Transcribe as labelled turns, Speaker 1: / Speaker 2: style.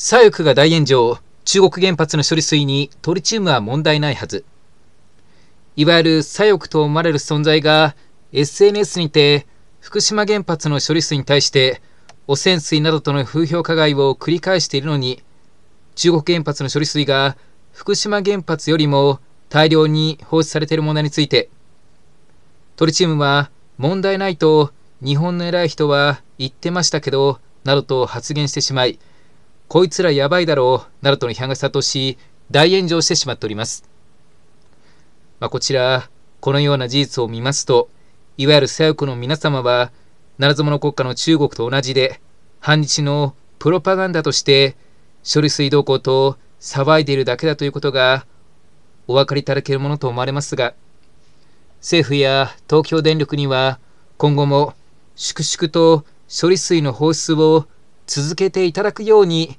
Speaker 1: 左翼が大炎上中国原発の処理水にトリチウムは問題ないはずいわゆる左翼と思われる存在が SNS にて福島原発の処理水に対して汚染水などとの風評加害を繰り返しているのに中国原発の処理水が福島原発よりも大量に放出されている問題についてトリチウムは問題ないと日本の偉い人は言ってましたけどなどと発言してしまいこいつらやばいだろう、などとの批判が殺到し、大炎上してしまっております。まあ、こちら、このような事実を見ますと、いわゆる左翼の皆様は、ならず者国家の中国と同じで、反日のプロパガンダとして、処理水動向と騒いでいるだけだということが、お分かりいただけるものと思われますが、政府や東京電力には、今後も粛々と処理水の放出を続けていただくように